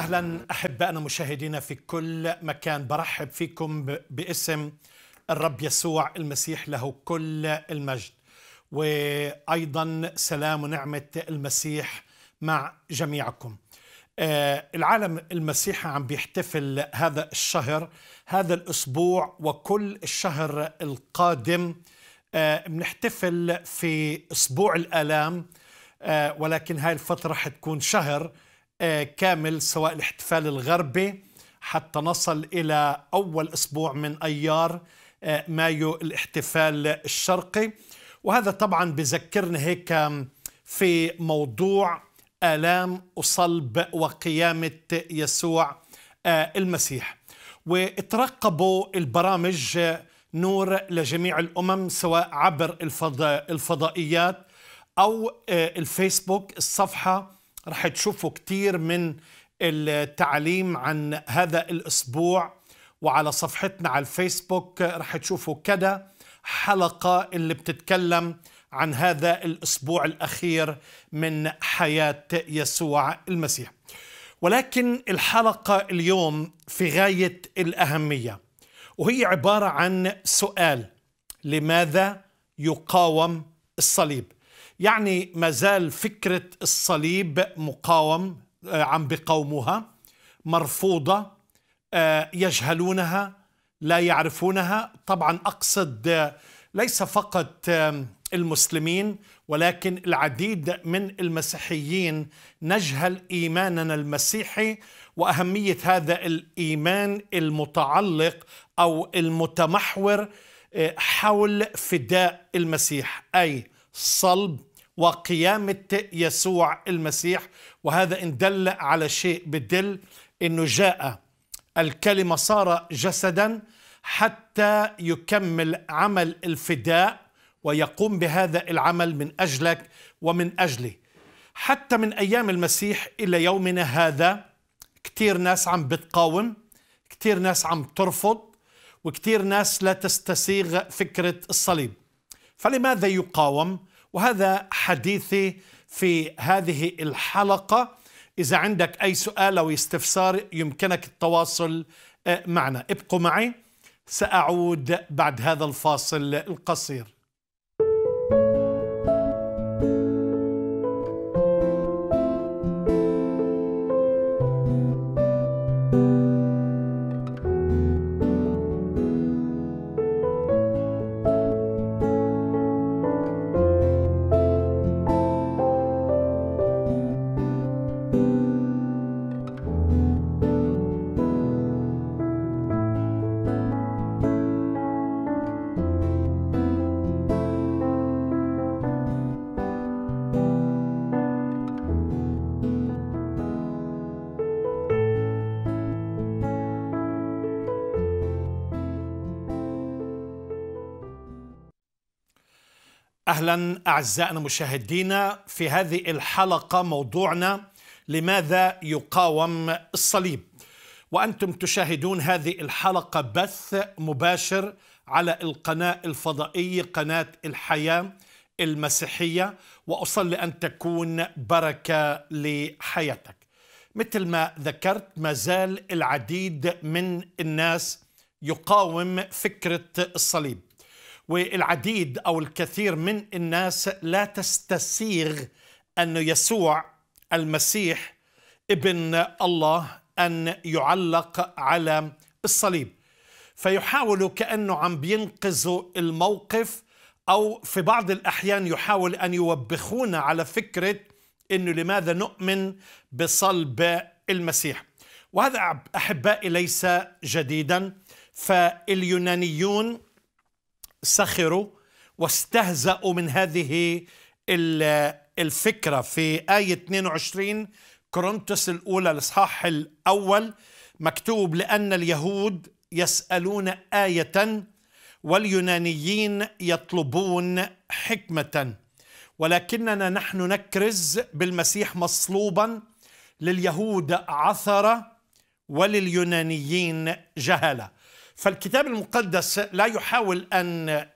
اهلا احبائنا مشاهدينا في كل مكان برحب فيكم باسم الرب يسوع المسيح له كل المجد وايضا سلام ونعمه المسيح مع جميعكم آه، العالم المسيحي عم بيحتفل هذا الشهر هذا الاسبوع وكل الشهر القادم آه، بنحتفل في اسبوع الالام آه، ولكن هاي الفتره حتكون شهر آه، كامل سواء الاحتفال الغربي حتى نصل إلى أول أسبوع من أيار آه، مايو الاحتفال الشرقي وهذا طبعا بذكرنا هيك في موضوع آلام وصلب وقيامة يسوع آه، المسيح وترقبوا البرامج نور لجميع الأمم سواء عبر الفضائيات أو الفيسبوك الصفحة رح تشوفوا كتير من التعليم عن هذا الأسبوع وعلى صفحتنا على الفيسبوك رح تشوفوا كذا حلقة اللي بتتكلم عن هذا الأسبوع الأخير من حياة يسوع المسيح ولكن الحلقة اليوم في غاية الأهمية وهي عبارة عن سؤال لماذا يقاوم الصليب يعني ما زال فكرة الصليب مقاوم آه، عم بقومها مرفوضة آه، يجهلونها لا يعرفونها طبعا أقصد آه، ليس فقط المسلمين ولكن العديد من المسيحيين نجهل إيماننا المسيحي وأهمية هذا الإيمان المتعلق أو المتمحور حول فداء المسيح أي صلب وقيامة يسوع المسيح وهذا إن دل على شيء بدل أنه جاء الكلمة صار جسدا حتى يكمل عمل الفداء ويقوم بهذا العمل من أجلك ومن أجلي حتى من أيام المسيح إلى يومنا هذا كثير ناس عم بتقاوم كثير ناس عم ترفض وكثير ناس لا تستسيغ فكرة الصليب فلماذا يقاوم؟ وهذا حديثي في هذه الحلقة إذا عندك أي سؤال أو استفسار يمكنك التواصل آه، معنا ابقوا معي سأعود بعد هذا الفاصل القصير اهلا اعزائنا مشاهدينا في هذه الحلقه موضوعنا لماذا يقاوم الصليب وانتم تشاهدون هذه الحلقه بث مباشر على القناه الفضائيه قناه الحياه المسيحيه واصلي ان تكون بركه لحياتك مثل ما ذكرت ما زال العديد من الناس يقاوم فكره الصليب والعديد او الكثير من الناس لا تستسيغ ان يسوع المسيح ابن الله ان يعلق على الصليب فيحاول كانه عم بينقذوا الموقف او في بعض الاحيان يحاول ان يوبخونا على فكره انه لماذا نؤمن بصلب المسيح وهذا احبائي ليس جديدا فاليونانيون سخروا واستهزأوا من هذه الفكرة في آية 22 كورنثوس الأولى الإصحاح الأول مكتوب لأن اليهود يسألون آية واليونانيين يطلبون حكمة ولكننا نحن نكرز بالمسيح مصلوبا لليهود عثرة ولليونانيين جهله فالكتاب المقدس لا يحاول أن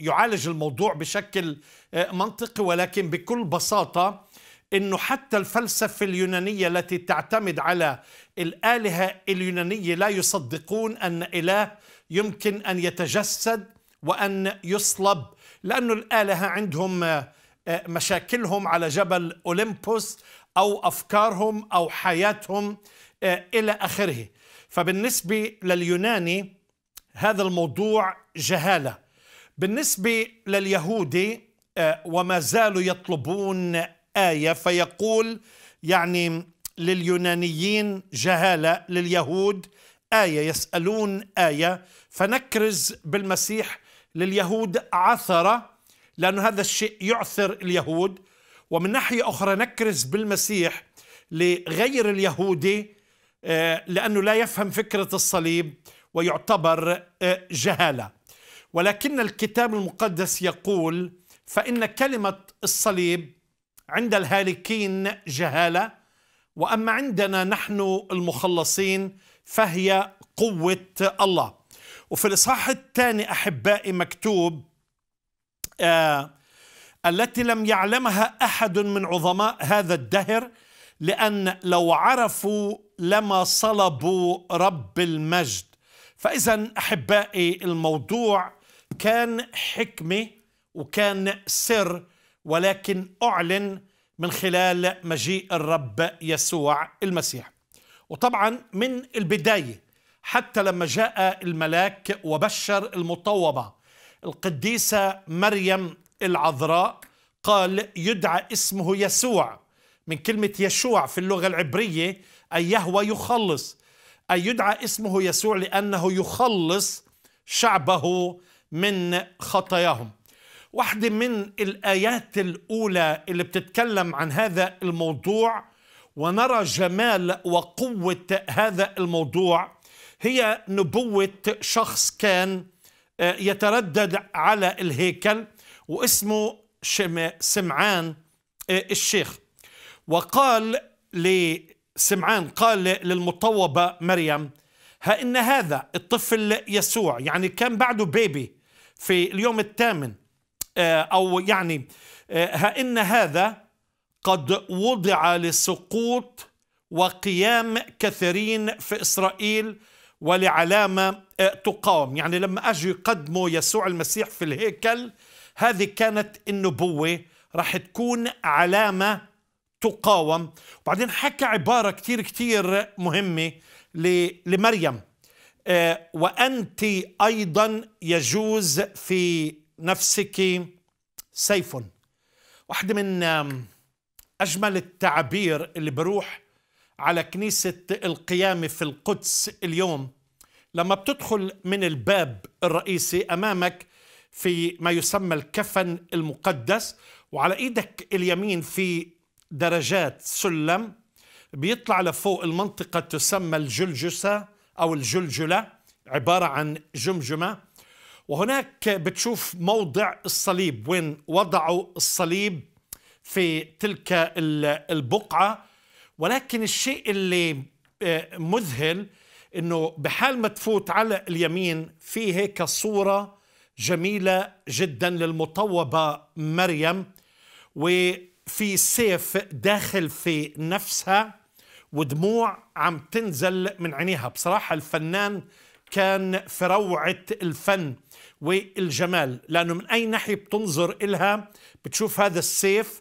يعالج الموضوع بشكل آه، منطقي ولكن بكل بساطة أنه حتى الفلسفة اليونانية التي تعتمد على الآلهة اليونانية لا يصدقون أن إله يمكن أن يتجسد وأن يصلب لأن الآلهة عندهم آه، آه، مشاكلهم على جبل أولمبوس أو أفكارهم أو حياتهم إلى آخره فبالنسبة لليوناني هذا الموضوع جهالة بالنسبة لليهودي آه، وما زالوا يطلبون آية فيقول يعني لليونانيين جهالة لليهود آية يسألون آية فنكرز بالمسيح لليهود عثرة لأن هذا الشيء يعثر اليهود ومن ناحية أخرى نكرز بالمسيح لغير اليهودي آه، لأنه لا يفهم فكرة الصليب ويعتبر آه، جهاله ولكن الكتاب المقدس يقول فان كلمه الصليب عند الهالكين جهاله واما عندنا نحن المخلصين فهي قوه الله وفي الاصحاح الثاني احبائي مكتوب آه التي لم يعلمها احد من عظماء هذا الدهر لان لو عرفوا لما صلبوا رب المجد فإذا أحبائي الموضوع كان حكمة وكان سر ولكن أعلن من خلال مجيء الرب يسوع المسيح وطبعا من البداية حتى لما جاء الملاك وبشر المطوبة القديسة مريم العذراء قال يدعى اسمه يسوع من كلمة يشوع في اللغة العبرية أي يهوى يخلص أي يدعى اسمه يسوع لأنه يخلص شعبه من خطاياهم واحدة من الآيات الأولى اللي بتتكلم عن هذا الموضوع ونرى جمال وقوة هذا الموضوع هي نبوة شخص كان آه، يتردد على الهيكل واسمه سمعان آه، الشيخ وقال سمعان قال للمطوبة مريم ها إن هذا الطفل يسوع يعني كان بعده بيبي في اليوم الثامن آه، أو يعني آه، ها إن هذا قد وضع لسقوط وقيام كثيرين في إسرائيل ولعلامة آه، تقاوم يعني لما أجوا يقدموا يسوع المسيح في الهيكل هذه كانت النبوة راح تكون علامة تقاوم وبعدين حكى عبارة كتير كتير مهمة لمريم آه، وأنت أيضا يجوز في نفسك سيف واحدة من أجمل التعبير اللي بروح على كنيسة القيامة في القدس اليوم لما بتدخل من الباب الرئيسي أمامك في ما يسمى الكفن المقدس وعلى إيدك اليمين في درجات سلم بيطلع لفوق المنطقة تسمى الجلجسة أو الجلجلة عبارة عن جمجمة وهناك بتشوف موضع الصليب وين وضعوا الصليب في تلك البقعة ولكن الشيء اللي آه، مذهل انه بحال ما تفوت على اليمين في هيك صورة جميلة جدا للمطوبة مريم و في سيف داخل في نفسها ودموع عم تنزل من عينيها بصراحة الفنان كان في روعة الفن والجمال لأنه من أي ناحية بتنظر إلها بتشوف هذا السيف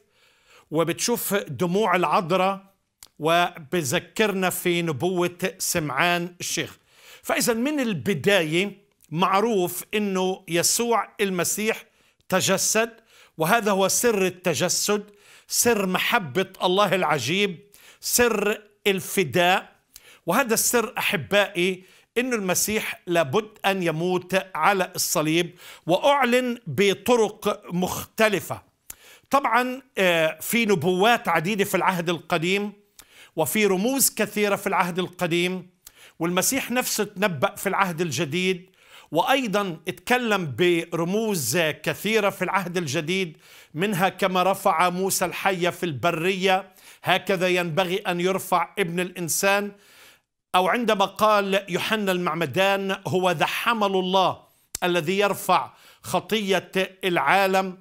وبتشوف دموع العذراء وبذكرنا في نبوة سمعان الشيخ فإذا من البداية معروف أنه يسوع المسيح تجسد وهذا هو سر التجسد سر محبة الله العجيب سر الفداء وهذا السر أحبائي أن المسيح لابد أن يموت على الصليب وأعلن بطرق مختلفة طبعا آه، في نبوات عديدة في العهد القديم وفي رموز كثيرة في العهد القديم والمسيح نفسه تنبأ في العهد الجديد وأيضا اتكلم برموز كثيرة في العهد الجديد منها كما رفع موسى الحية في البرية هكذا ينبغي أن يرفع ابن الإنسان أو عندما قال يوحنا المعمدان هو ذا حمل الله الذي يرفع خطية العالم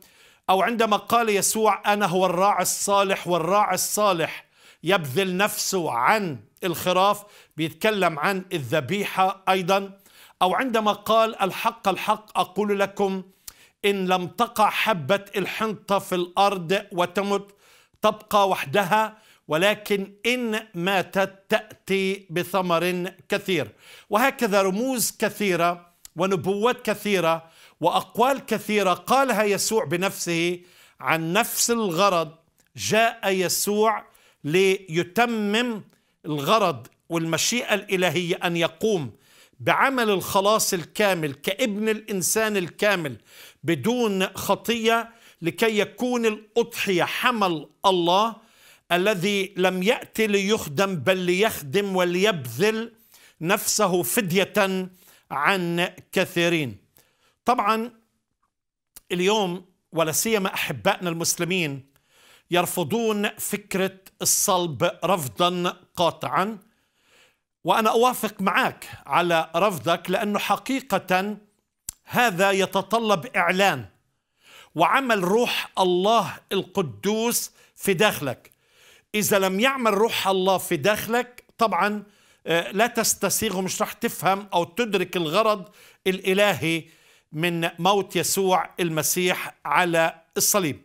أو عندما قال يسوع أنا هو الراعي الصالح والراعي الصالح يبذل نفسه عن الخراف بيتكلم عن الذبيحة أيضا أو عندما قال الحق الحق أقول لكم إن لم تقع حبة الحنطة في الأرض وتمت تبقى وحدها ولكن إن ماتت تأتي بثمر كثير وهكذا رموز كثيرة ونبوات كثيرة وأقوال كثيرة قالها يسوع بنفسه عن نفس الغرض جاء يسوع ليتمم الغرض والمشيئة الإلهية أن يقوم بعمل الخلاص الكامل كابن الانسان الكامل بدون خطيه لكي يكون الاضحيه حمل الله الذي لم ياتي ليخدم بل ليخدم وليبذل نفسه فديه عن كثيرين. طبعا اليوم ولا سيما احبائنا المسلمين يرفضون فكره الصلب رفضا قاطعا وأنا أوافق معك على رفضك لأنه حقيقة هذا يتطلب إعلان وعمل روح الله القدوس في داخلك إذا لم يعمل روح الله في داخلك طبعا آه، لا تستسيغ ومش رح تفهم أو تدرك الغرض الإلهي من موت يسوع المسيح على الصليب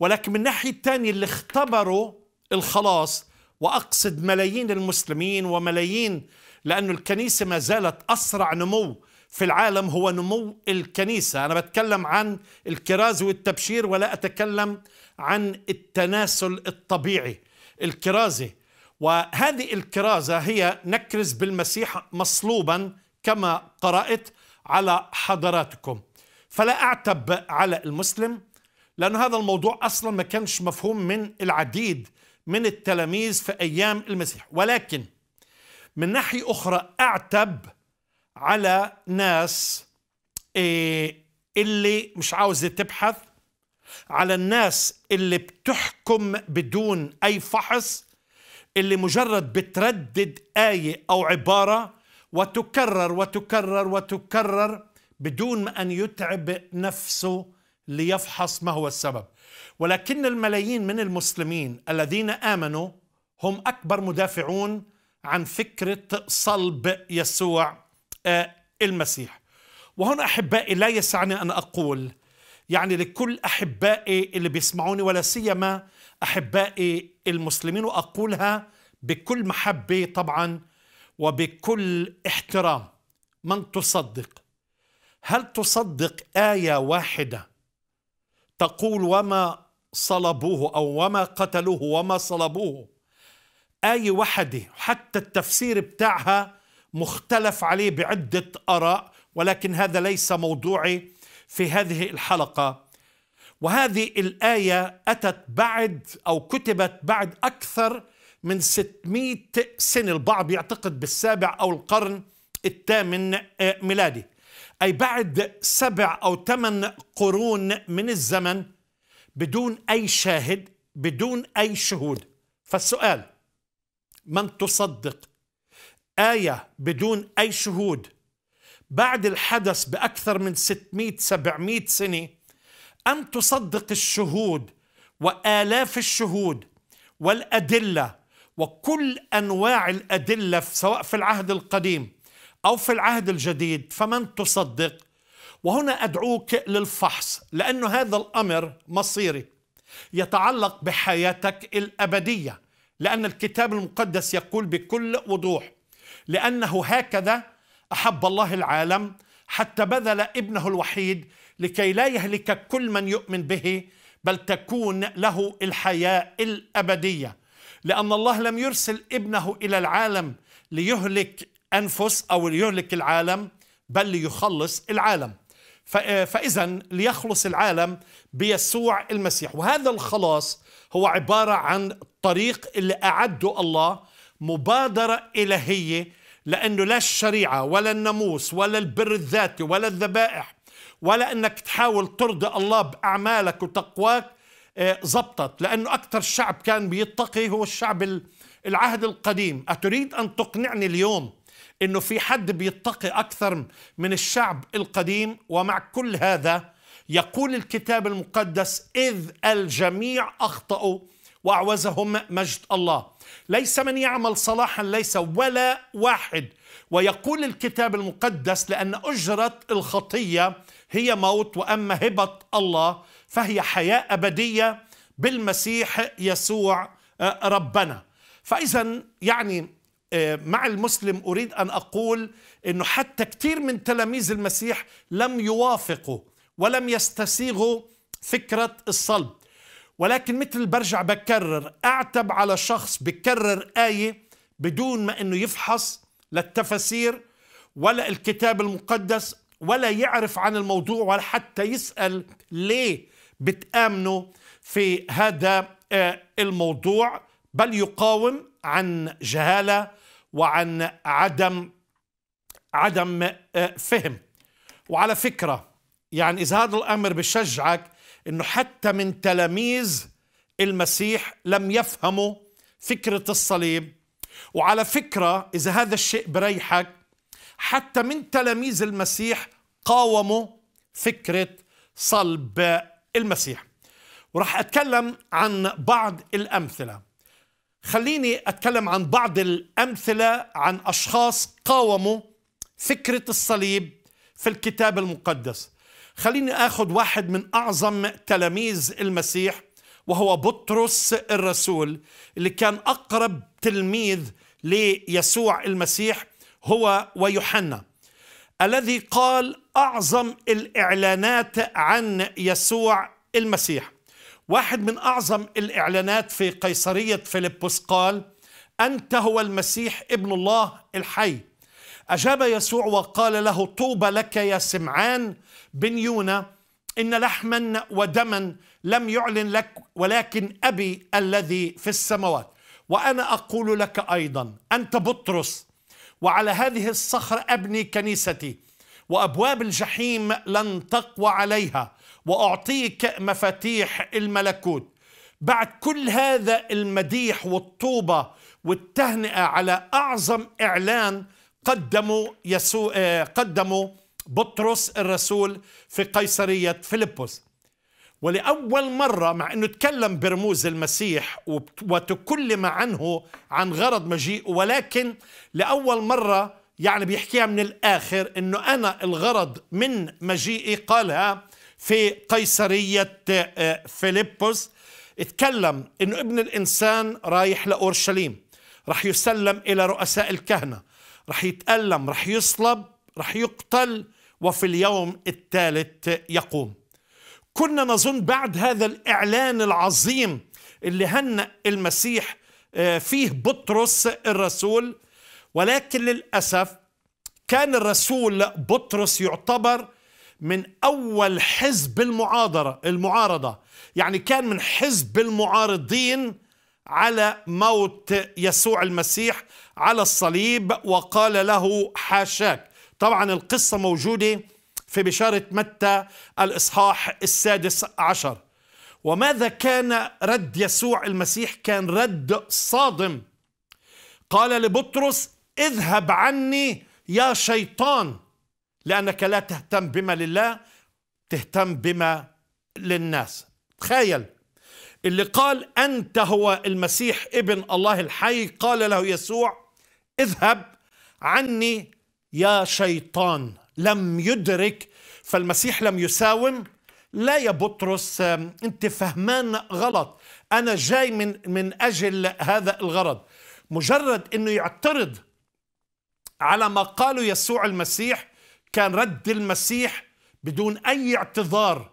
ولكن من الناحية الثانية اللي اختبروا الخلاص واقصد ملايين المسلمين وملايين لأن الكنيسة ما زالت أسرع نمو في العالم هو نمو الكنيسة أنا بتكلم عن الكراز والتبشير ولا أتكلم عن التناسل الطبيعي الكرازة وهذه الكرازة هي نكرز بالمسيح مصلوبا كما قرأت على حضراتكم فلا أعتب على المسلم لأن هذا الموضوع أصلا ما كانش مفهوم من العديد من التلاميذ في ايام المسيح ولكن من ناحيه اخرى اعتب على ناس إيه، اللي مش عاوزه تبحث على الناس اللي بتحكم بدون اي فحص اللي مجرد بتردد ايه او عباره وتكرر وتكرر وتكرر بدون ما ان يتعب نفسه ليفحص ما هو السبب ولكن الملايين من المسلمين الذين امنوا هم اكبر مدافعون عن فكره صلب يسوع آه، المسيح وهنا احبائي لا يسعني ان اقول يعني لكل احبائي اللي بيسمعوني ولا سيما احبائي المسلمين واقولها بكل محبه طبعا وبكل احترام من تصدق هل تصدق ايه واحده تقول وما صلبوه أو وما قتلوه وما صلبوه آية وحدة حتى التفسير بتاعها مختلف عليه بعدة آراء ولكن هذا ليس موضوعي في هذه الحلقة وهذه الآية أتت بعد أو كتبت بعد أكثر من 600 سنة البعض يعتقد بالسابع أو القرن الثامن آه، ميلادي أي بعد سبع أو ثمان قرون من الزمن بدون أي شاهد بدون أي شهود فالسؤال من تصدق آية بدون أي شهود بعد الحدث بأكثر من 600 700 سنة أم تصدق الشهود وآلاف الشهود والأدلة وكل أنواع الأدلة سواء في العهد القديم أو في العهد الجديد فمن تصدق وهنا أدعوك للفحص لأن هذا الأمر مصيري يتعلق بحياتك الأبدية لأن الكتاب المقدس يقول بكل وضوح لأنه هكذا أحب الله العالم حتى بذل ابنه الوحيد لكي لا يهلك كل من يؤمن به بل تكون له الحياة الأبدية لأن الله لم يرسل ابنه إلى العالم ليهلك أنفس أو ليهلك العالم بل ليخلص العالم آه، فإذا ليخلص العالم بيسوع المسيح وهذا الخلاص هو عبارة عن طريق اللي أعده الله مبادرة إلهية لأنه لا الشريعة ولا الناموس ولا البر الذاتي ولا الذبائح ولا أنك تحاول ترضي الله بأعمالك وتقواك آه، زبطت لأنه أكثر شعب كان بيتقي هو الشعب العهد القديم أتريد أن تقنعني اليوم انه في حد بيتقي اكثر من الشعب القديم ومع كل هذا يقول الكتاب المقدس اذ الجميع اخطاوا واعوزهم مجد الله ليس من يعمل صلاحا ليس ولا واحد ويقول الكتاب المقدس لان اجره الخطيه هي موت واما هبه الله فهي حياه ابديه بالمسيح يسوع آه، ربنا فاذا يعني آه، مع المسلم أريد أن أقول أنه حتى كثير من تلاميذ المسيح لم يوافقوا ولم يستسيغوا فكرة الصلب ولكن مثل برجع بكرر أعتب على شخص بكرر آية بدون ما أنه يفحص لا التفاسير ولا الكتاب المقدس ولا يعرف عن الموضوع ولا حتى يسأل ليه بتآمنوا في هذا آه، الموضوع بل يقاوم عن جهاله وعن عدم عدم آه، فهم وعلى فكره يعني اذا هذا الامر بشجعك انه حتى من تلاميذ المسيح لم يفهموا فكره الصليب وعلى فكره اذا هذا الشيء بريحك حتى من تلاميذ المسيح قاوموا فكره صلب المسيح وراح اتكلم عن بعض الامثله خليني أتكلم عن بعض الأمثلة عن أشخاص قاوموا فكرة الصليب في الكتاب المقدس خليني أخذ واحد من أعظم تلاميذ المسيح وهو بطرس الرسول اللي كان أقرب تلميذ ليسوع المسيح هو ويوحنا الذي قال أعظم الإعلانات عن يسوع المسيح واحد من أعظم الإعلانات في قيصرية فيلبس قال أنت هو المسيح ابن الله الحي أجاب يسوع وقال له طوبى لك يا سمعان بن يونا إن لحما ودما لم يعلن لك ولكن أبي الذي في السماوات وأنا أقول لك أيضا أنت بطرس وعلى هذه الصخرة أبني كنيستي وأبواب الجحيم لن تقوى عليها واعطيك مفاتيح الملكوت بعد كل هذا المديح والطوبه والتهنئه على اعظم اعلان قدموا يسوع آه، قدموا بطرس الرسول في قيصريه فيلبس ولاول مره مع انه تكلم برموز المسيح وتكلم عنه عن غرض مجيئه ولكن لاول مره يعني بيحكيها من الاخر انه انا الغرض من مجيئي قالها في قيصرية آه، فيلبس اتكلم انه ابن الانسان رايح لاورشليم رح يسلم الى رؤساء الكهنه رح يتالم رح يصلب رح يقتل وفي اليوم الثالث يقوم كنا نظن بعد هذا الاعلان العظيم اللي هنأ المسيح آه، فيه بطرس الرسول ولكن للاسف كان الرسول بطرس يعتبر من أول حزب المعاضرة المعارضة يعني كان من حزب المعارضين على موت يسوع المسيح على الصليب وقال له حاشاك طبعا القصة موجودة في بشارة متى الإصحاح السادس عشر وماذا كان رد يسوع المسيح كان رد صادم قال لبطرس اذهب عني يا شيطان لأنك لا تهتم بما لله تهتم بما للناس تخيل اللي قال أنت هو المسيح ابن الله الحي قال له يسوع اذهب عني يا شيطان لم يدرك فالمسيح لم يساوم لا يا بطرس انت فهمان غلط انا جاي من من اجل هذا الغرض مجرد انه يعترض على ما قاله يسوع المسيح كان رد المسيح بدون أي اعتذار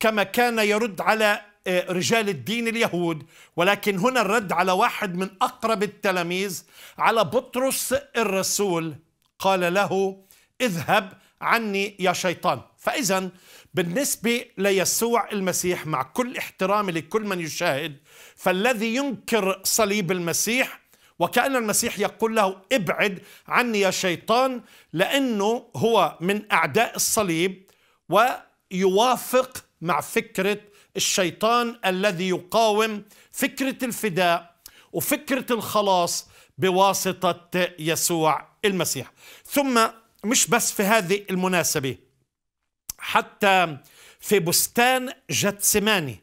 كما كان يرد على آه، رجال الدين اليهود ولكن هنا الرد على واحد من أقرب التلاميذ على بطرس الرسول قال له اذهب عني يا شيطان فإذا بالنسبة ليسوع المسيح مع كل احترامي لكل من يشاهد فالذي ينكر صليب المسيح وكأن المسيح يقول له ابعد عني يا شيطان لأنه هو من أعداء الصليب ويوافق مع فكرة الشيطان الذي يقاوم فكرة الفداء وفكرة الخلاص بواسطة يسوع المسيح ثم مش بس في هذه المناسبة حتى في بستان جتسماني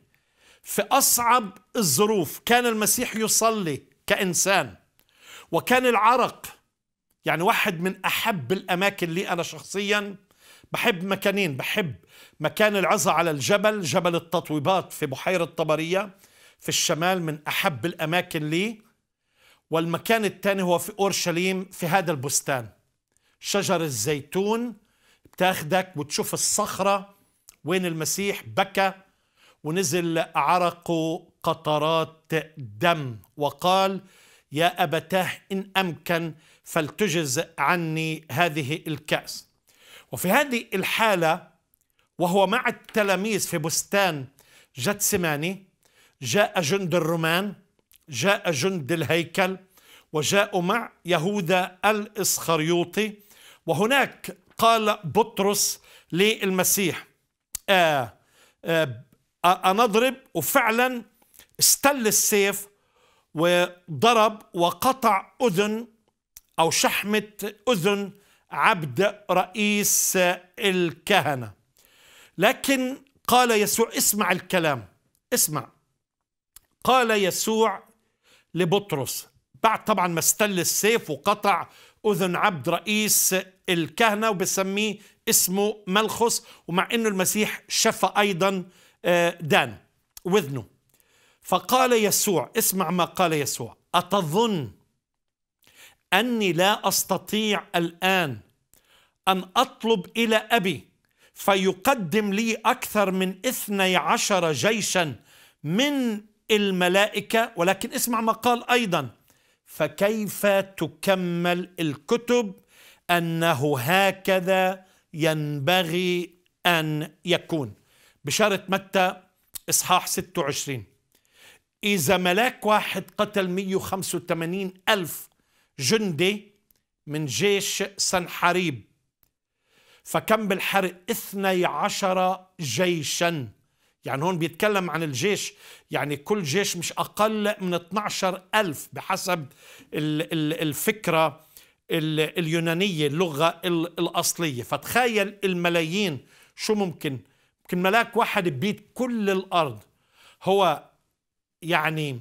في أصعب الظروف كان المسيح يصلي كإنسان وكان العرق يعني واحد من أحب الأماكن لي أنا شخصياً بحب مكانين بحب مكان العزة على الجبل جبل التطويبات في بحيرة طبرية في الشمال من أحب الأماكن لي والمكان الثاني هو في أورشليم في هذا البستان شجر الزيتون بتاخدك وتشوف الصخرة وين المسيح بكى ونزل عرقه قطرات دم وقال يا أبتاه إن أمكن فلتجز عني هذه الكأس وفي هذه الحالة وهو مع التلاميذ في بستان جتسماني جاء جند الرومان جاء جند الهيكل وجاء مع يهوذا الإسخريوطي وهناك قال بطرس للمسيح آه آه أنضرب وفعلا استل السيف وضرب وقطع أذن أو شحمة أذن عبد رئيس الكهنة لكن قال يسوع اسمع الكلام اسمع قال يسوع لبطرس بعد طبعا ما استل السيف وقطع أذن عبد رئيس الكهنة وبسميه اسمه ملخص ومع أنه المسيح شفى أيضا آه، دان وذنه فقال يسوع اسمع ما قال يسوع أتظن أني لا أستطيع الآن أن أطلب إلى أبي فيقدم لي أكثر من اثني عشر جيشا من الملائكة ولكن اسمع ما قال أيضا فكيف تكمل الكتب أنه هكذا ينبغي أن يكون بشارة متى إصحاح 26 إذا ملاك واحد قتل 185 ألف جندي من جيش سنحريب فكم بالحرق 12 جيشا يعني هون بيتكلم عن الجيش يعني كل جيش مش أقل من 12 ألف بحسب الفكرة اليونانية اللغة الأصلية فتخيل الملايين شو ممكن ممكن ملاك واحد بيت كل الأرض هو يعني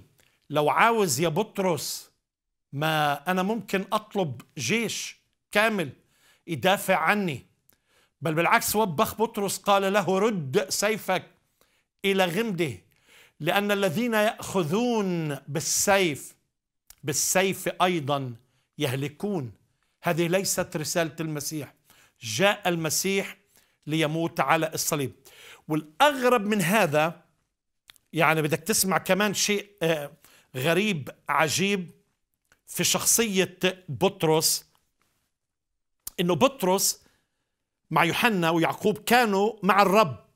لو عاوز يا بطرس ما أنا ممكن أطلب جيش كامل يدافع عني بل بالعكس وبخ بطرس قال له رد سيفك إلى غمده لأن الذين يأخذون بالسيف بالسيف أيضا يهلكون هذه ليست رسالة المسيح جاء المسيح ليموت على الصليب والأغرب من هذا يعني بدك تسمع كمان شيء آه، غريب عجيب في شخصية بطرس انه بطرس مع يوحنا ويعقوب كانوا مع الرب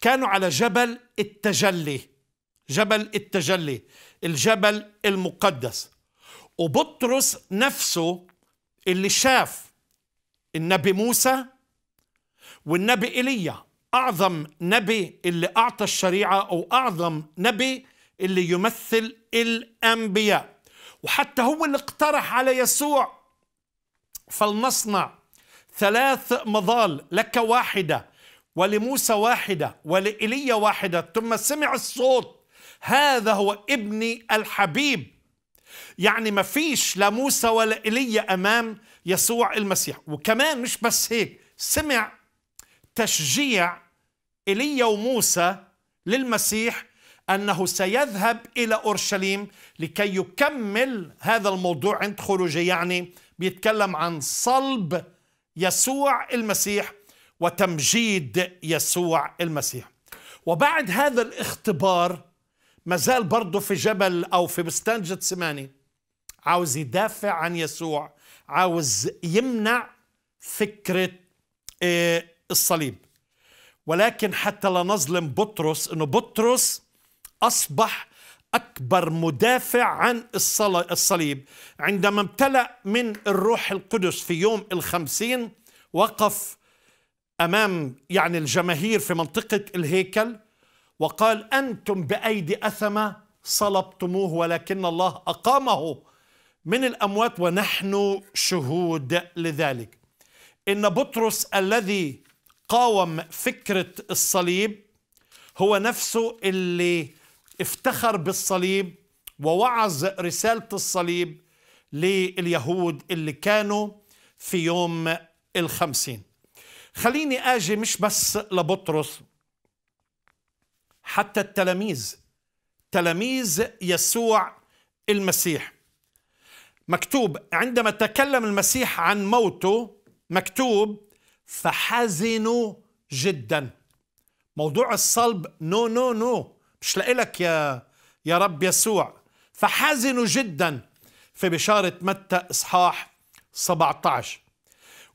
كانوا على جبل التجلي جبل التجلي الجبل المقدس وبطرس نفسه اللي شاف النبي موسى والنبي ايليا أعظم نبي اللي أعطى الشريعة أو أعظم نبي اللي يمثل الأنبياء وحتى هو اللي اقترح على يسوع فلنصنع ثلاث مظال لك واحدة ولموسى واحدة ولإيليا واحدة ثم سمع الصوت هذا هو ابني الحبيب يعني ما فيش لا موسى ولا إيليا أمام يسوع المسيح وكمان مش بس هيك سمع تشجيع ايليا وموسى للمسيح انه سيذهب الى اورشليم لكي يكمل هذا الموضوع عند خروجه يعني بيتكلم عن صلب يسوع المسيح وتمجيد يسوع المسيح وبعد هذا الاختبار ما زال برضه في جبل او في بستان جتسماني عاوز يدافع عن يسوع عاوز يمنع فكره آه، الصليب ولكن حتى لا نظلم بطرس انه بطرس اصبح اكبر مدافع عن الصليب عندما امتلا من الروح القدس في يوم الخمسين وقف امام يعني الجماهير في منطقه الهيكل وقال انتم بايدي اثمه صلبتموه ولكن الله اقامه من الاموات ونحن شهود لذلك ان بطرس الذي قاوم فكرة الصليب هو نفسه اللي افتخر بالصليب ووعظ رسالة الصليب لليهود اللي كانوا في يوم الخمسين خليني اجي مش بس لبطرس حتى التلاميذ تلاميذ يسوع المسيح مكتوب عندما تكلم المسيح عن موته مكتوب فحزنوا جدا موضوع الصلب نو نو نو مش لإلك يا يا رب يسوع فحزنوا جدا في بشارة متى إصحاح 17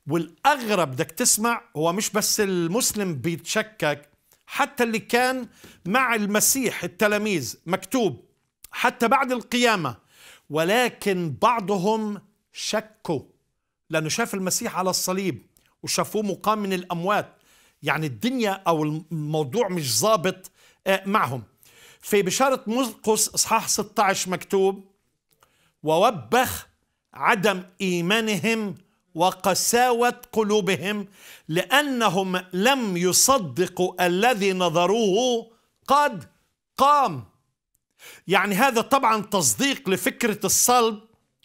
والأغرب بدك تسمع هو مش بس المسلم بيتشكك حتى اللي كان مع المسيح التلاميذ مكتوب حتى بعد القيامة ولكن بعضهم شكوا لأنه شاف المسيح على الصليب وشافوه مقام من الأموات يعني الدنيا أو الموضوع مش ظابط آه، معهم في بشارة مرقس إصحاح 16 مكتوب ووبخ عدم إيمانهم وقساوة قلوبهم لأنهم لم يصدقوا الذي نظروه قد قام يعني هذا طبعا تصديق لفكرة الصلب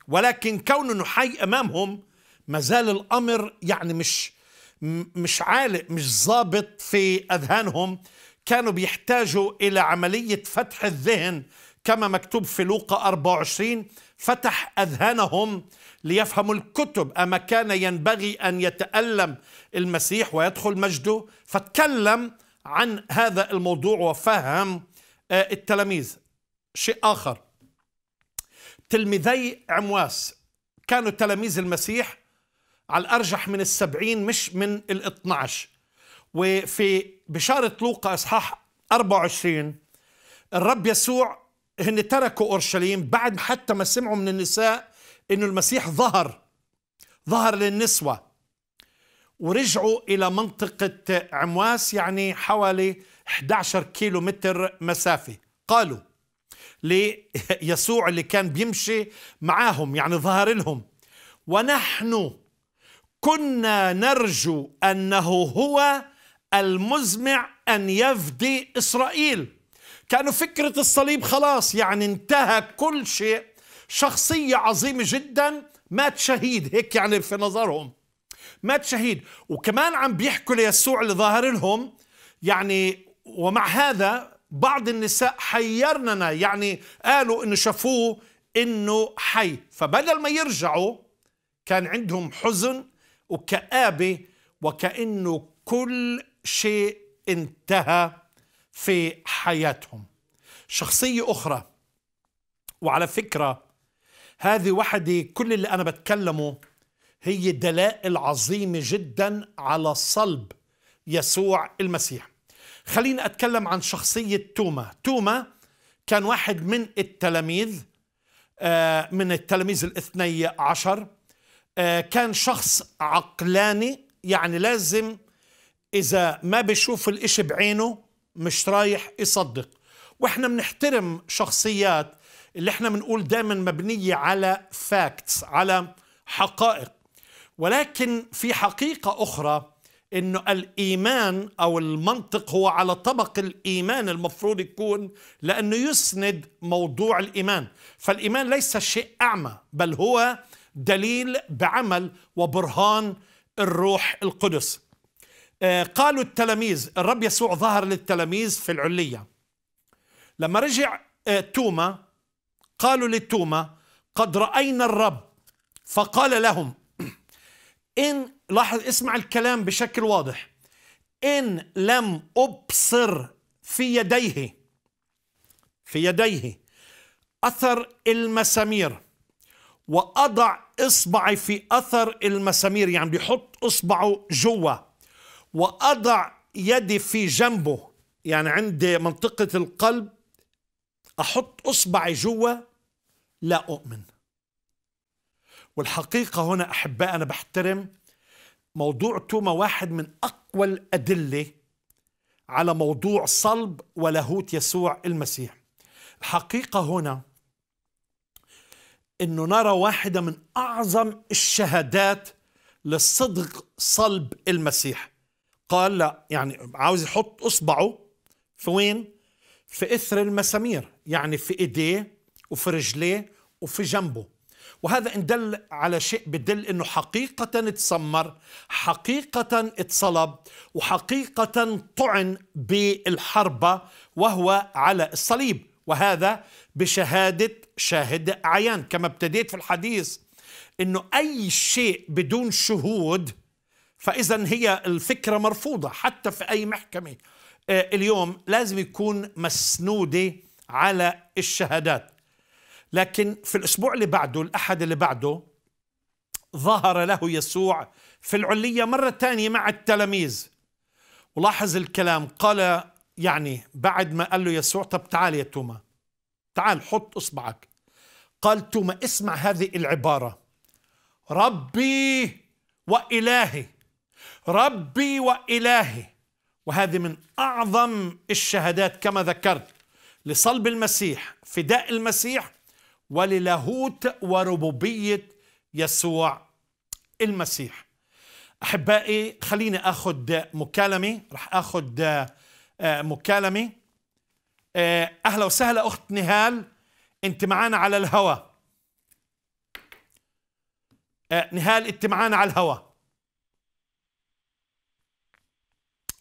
ولكن كونه حي أمامهم ما زال الامر يعني مش مش عالق مش ظابط في اذهانهم كانوا بيحتاجوا الى عمليه فتح الذهن كما مكتوب في لوقا 24 فتح اذهانهم ليفهموا الكتب اما كان ينبغي ان يتالم المسيح ويدخل مجده فتكلم عن هذا الموضوع وفهم آه، التلاميذ شيء اخر تلميذي عمواس كانوا تلاميذ المسيح على الأرجح من السبعين مش من الاثناش وفي بشارة لوقا إصحاح 24 الرب يسوع هن تركوا أورشليم بعد حتى ما سمعوا من النساء إنه المسيح ظهر ظهر للنسوة ورجعوا إلى منطقة عمواس يعني حوالي 11 كيلو متر مسافة قالوا ليسوع اللي كان بيمشي معاهم يعني ظهر لهم ونحن كنا نرجو أنه هو المزمع أن يفدي إسرائيل كانوا فكرة الصليب خلاص يعني انتهى كل شيء شخصية عظيمة جدا مات شهيد هيك يعني في نظرهم مات شهيد وكمان عم بيحكوا ليسوع اللي ظاهر لهم يعني ومع هذا بعض النساء حيرننا يعني قالوا انه شافوه انه حي فبدل ما يرجعوا كان عندهم حزن وكآبة وكأنه كل شيء انتهى في حياتهم شخصية أخرى وعلى فكرة هذه وحدة كل اللي أنا بتكلمه هي دلائل عظيمة جدا على صلب يسوع المسيح خليني أتكلم عن شخصية توما توما كان واحد من التلاميذ آه، من التلاميذ الاثني عشر آه، كان شخص عقلاني يعني لازم إذا ما بيشوف الإشي بعينه مش رايح يصدق وإحنا بنحترم شخصيات اللي إحنا بنقول دايما مبنية على فاكتس على حقائق ولكن في حقيقة أخرى إنه الإيمان أو المنطق هو على طبق الإيمان المفروض يكون لأنه يسند موضوع الإيمان فالإيمان ليس شيء أعمى بل هو دليل بعمل وبرهان الروح القدس آه، قالوا التلاميذ الرب يسوع ظهر للتلاميذ في العلية لما رجع آه، توما قالوا لتوما قد رأينا الرب فقال لهم إن لاحظ اسمع الكلام بشكل واضح إن لم أبصر في يديه في يديه أثر المسامير واضع اصبعي في اثر المسامير يعني بيحط اصبعه جوا واضع يدي في جنبه يعني عند منطقه القلب احط اصبعي جوا لا اؤمن والحقيقه هنا احباء انا بحترم موضوع توما واحد من اقوى الادله على موضوع صلب ولاهوت يسوع المسيح الحقيقه هنا انه نرى واحده من اعظم الشهادات للصدق صلب المسيح قال لا يعني عاوز يحط اصبعه في وين في اثر المسامير يعني في ايديه وفي رجليه وفي جنبه وهذا ان دل على شيء بدل انه حقيقه اتسمر حقيقه اتصلب وحقيقه طعن بالحربه وهو على الصليب وهذا بشهاده شاهد عيان كما ابتديت في الحديث أنه أي شيء بدون شهود فإذا هي الفكرة مرفوضة حتى في أي محكمة آه، اليوم لازم يكون مسنودة على الشهادات لكن في الأسبوع اللي بعده الأحد اللي بعده ظهر له يسوع في العلية مرة ثانية مع التلاميذ ولاحظ الكلام قال يعني بعد ما قال له يسوع طب تعال يا توما تعال حط اصبعك قال ثم اسمع هذه العبارة ربي وإلهي ربي وإلهي وهذه من أعظم الشهادات كما ذكرت لصلب المسيح فداء المسيح وللاهوت وربوبية يسوع المسيح أحبائي خليني أخذ مكالمة رح أخذ آه، مكالمة آه، أهلا وسهلا أخت نهال انت معانا على الهوى آه، نهال انت معانا على الهوى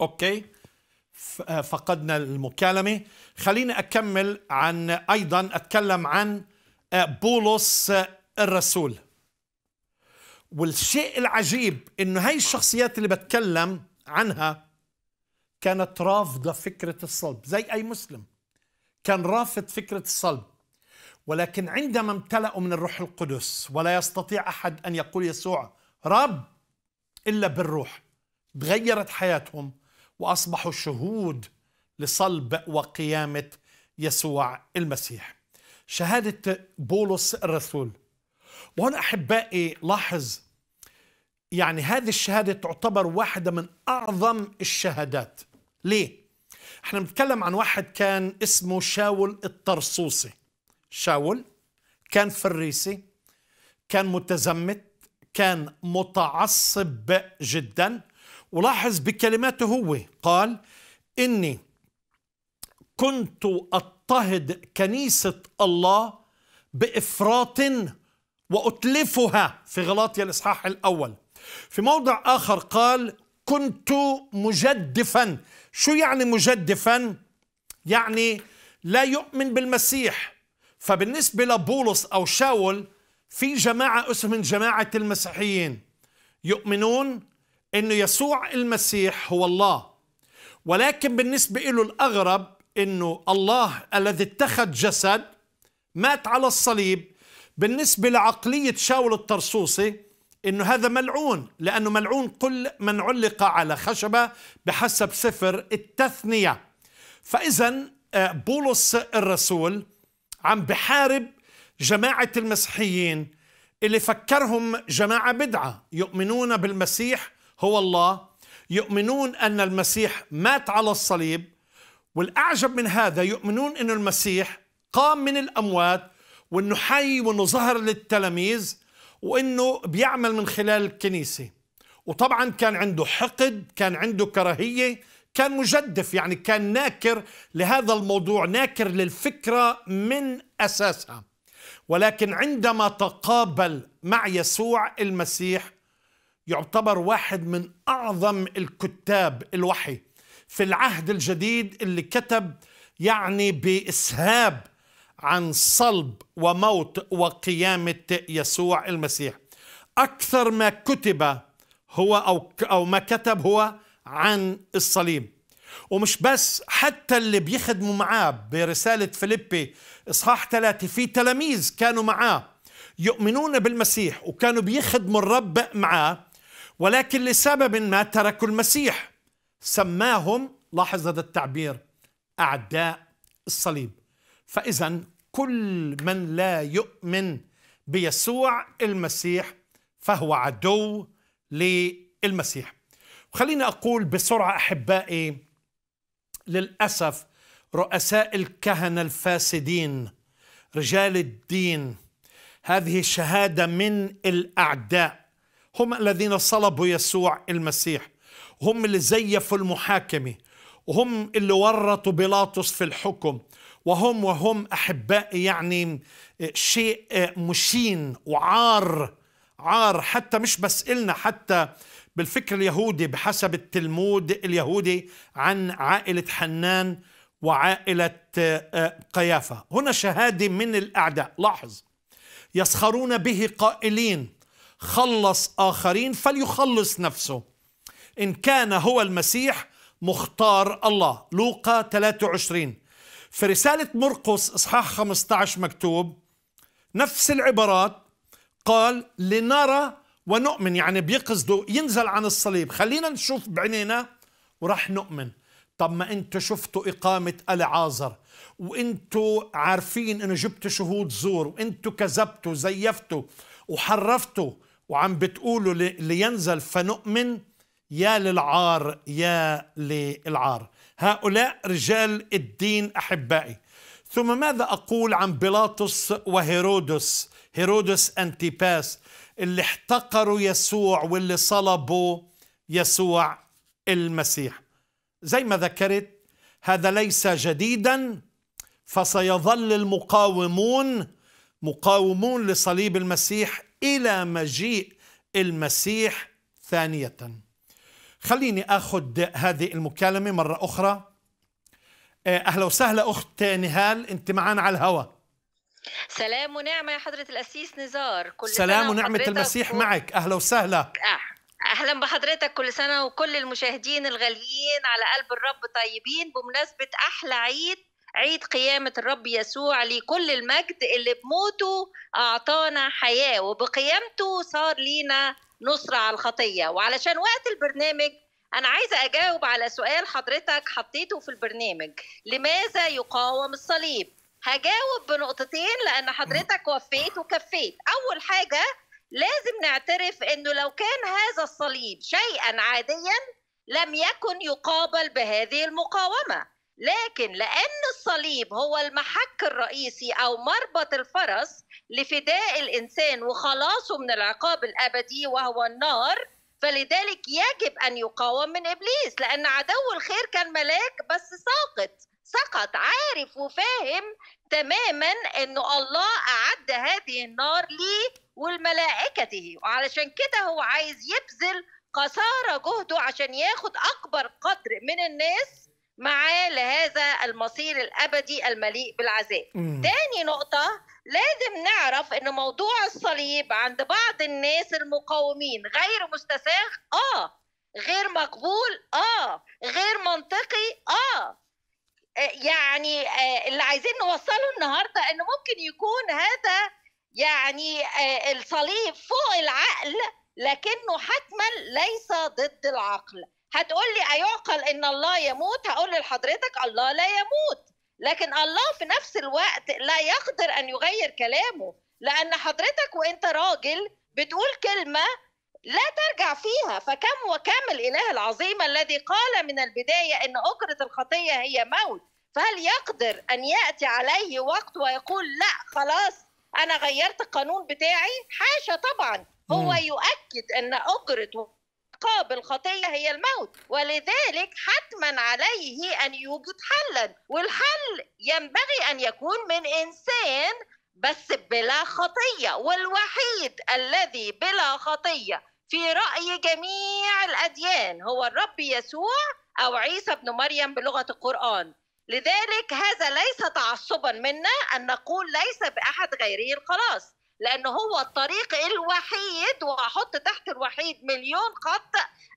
اوكي آه، فقدنا المكالمة خليني أكمل عن أيضا أتكلم عن آه، بولس الرسول والشيء العجيب انه هاي الشخصيات اللي بتكلم عنها كانت رافضة فكرة الصلب زي أي مسلم كان رافض فكرة الصلب ولكن عندما امتلأوا من الروح القدس ولا يستطيع أحد أن يقول يسوع رب إلا بالروح تغيرت حياتهم وأصبحوا شهود لصلب وقيامة يسوع المسيح شهادة بولس الرسول وهنا أحبائي لاحظ يعني هذه الشهادة تعتبر واحدة من أعظم الشهادات ليه؟ احنا بنتكلم عن واحد كان اسمه شاول الطرصوصي شاول كان فريسي كان متزمت كان متعصب جدا ولاحظ بكلماته هو قال إني كنت أضطهد كنيسة الله بإفراط وأتلفها في غلاطيا الإصحاح الأول في موضع آخر قال كنت مجدفا شو يعني مجدفا؟ يعني لا يؤمن بالمسيح فبالنسبة لبولس أو شاول في جماعة اسمهم جماعة المسيحيين يؤمنون أن يسوع المسيح هو الله ولكن بالنسبة له الأغرب أنه الله الذي اتخذ جسد مات على الصليب بالنسبة لعقلية شاول الطرسوسي انه هذا ملعون لانه ملعون كل من علق على خشبه بحسب سفر التثنيه فاذا آه، بولس الرسول عم بحارب جماعة المسيحيين اللي فكرهم جماعة بدعة يؤمنون بالمسيح هو الله يؤمنون أن المسيح مات على الصليب والأعجب من هذا يؤمنون أن المسيح قام من الأموات وأنه حي وأنه ظهر للتلاميذ وأنه بيعمل من خلال الكنيسة وطبعا كان عنده حقد كان عنده كراهية كان مجدف يعني كان ناكر لهذا الموضوع ناكر للفكرة من أساسها ولكن عندما تقابل مع يسوع المسيح يعتبر واحد من أعظم الكتاب الوحي في العهد الجديد اللي كتب يعني بإسهاب عن صلب وموت وقيامة يسوع المسيح أكثر ما كتب هو أو, أو ما كتب هو عن الصليب ومش بس حتى اللي بيخدموا معاه برسالة فيليبي إصحاح ثلاثة في تلاميذ كانوا معاه يؤمنون بالمسيح وكانوا بيخدموا الرب معاه ولكن لسبب ما تركوا المسيح سماهم لاحظ هذا التعبير أعداء الصليب فإذا كل من لا يؤمن بيسوع المسيح فهو عدو للمسيح وخليني أقول بسرعة أحبائي للأسف رؤساء الكهنة الفاسدين رجال الدين هذه شهادة من الأعداء هم الذين صلبوا يسوع المسيح هم اللي زيفوا المحاكمة وهم اللي ورطوا بيلاطس في الحكم وهم وهم أحبائي يعني شيء مشين وعار عار حتى مش بس إلنا حتى بالفكر اليهودي بحسب التلمود اليهودي عن عائلة حنان وعائلة آه، آه، قيافة هنا شهادة من الأعداء لاحظ يسخرون به قائلين خلص آخرين فليخلص نفسه إن كان هو المسيح مختار الله لوقا 23 في رسالة مرقس إصحاح 15 مكتوب نفس العبارات قال لنرى ونؤمن يعني بيقصدوا ينزل عن الصليب خلينا نشوف بعينينا وراح نؤمن طب ما انتوا شفتوا إقامة العازر وانتوا عارفين انه جبتوا شهود زور وانتوا كذبتوا زيفتوا وحرفتوا وعم بتقولوا لينزل فنؤمن يا للعار يا للعار هؤلاء رجال الدين أحبائي ثم ماذا أقول عن بيلاطس وهيرودس هيرودس أنتيباس اللي احتقروا يسوع واللي صلبوا يسوع المسيح زي ما ذكرت هذا ليس جديدا فسيظل المقاومون مقاومون لصليب المسيح الى مجيء المسيح ثانيه خليني اخذ هذه المكالمه مره اخرى اهلا وسهلا اخت نهال انت معانا على الهواء سلام ونعمة يا حضرة الأسيس نزار كل سلام سنة ونعمة المسيح و... معك أهلا وسهلا أه. اهلا بحضرتك كل سنه وكل المشاهدين الغاليين على قلب الرب طيبين بمناسبه احلى عيد عيد قيامة الرب يسوع لكل المجد اللي بموته أعطانا حياة وبقيامته صار لينا نصرة على الخطية وعلشان وقت البرنامج أنا عايزة أجاوب على سؤال حضرتك حطيته في البرنامج لماذا يقاوم الصليب؟ هجاوب بنقطتين لان حضرتك وفيت وكفيت اول حاجه لازم نعترف انه لو كان هذا الصليب شيئا عاديا لم يكن يقابل بهذه المقاومه لكن لان الصليب هو المحك الرئيسي او مربط الفرس لفداء الانسان وخلاصه من العقاب الابدي وهو النار فلذلك يجب ان يقاوم من ابليس لان عدو الخير كان ملاك بس ساقط سقط عارف وفاهم تماما انه الله اعد هذه النار ليه ولملائكته وعلشان كده هو عايز يبذل قصارى جهده عشان ياخد اكبر قدر من الناس معاه لهذا المصير الابدي المليء بالعذاب. تاني نقطه لازم نعرف ان موضوع الصليب عند بعض الناس المقاومين غير مستساغ اه غير مقبول اه غير منطقي اه آه، يعني آه، اللي عايزين نوصله النهارده ان ممكن يكون هذا يعني آه، الصليب فوق العقل لكنه حتما ليس ضد العقل هتقول لي أيعقل أن الله يموت هقول لحضرتك الله لا يموت لكن الله في نفس الوقت لا يقدر أن يغير كلامه لأن حضرتك وأنت راجل بتقول كلمة لا ترجع فيها فكم وكم الاله العظيم الذي قال من البدايه ان اجره الخطيه هي موت فهل يقدر ان ياتي عليه وقت ويقول لا خلاص انا غيرت القانون بتاعي حاشا طبعا هو يؤكد ان اجره عقاب الخطيه هي الموت ولذلك حتما عليه ان يوجد حلا والحل ينبغي ان يكون من انسان بس بلا خطيه والوحيد الذي بلا خطيه في رأي جميع الأديان هو الرب يسوع أو عيسى ابن مريم بلغة القرآن لذلك هذا ليس تعصبا منا أن نقول ليس بأحد غيره الخلاص لأن هو الطريق الوحيد وأحط تحت الوحيد مليون خط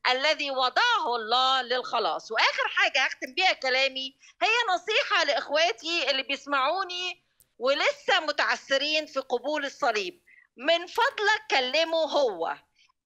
الذي وضعه الله للخلاص وآخر حاجة هختم بيها كلامي هي نصيحة لإخواتي اللي بيسمعوني ولسه متعسرين في قبول الصليب من فضلك كلمه هو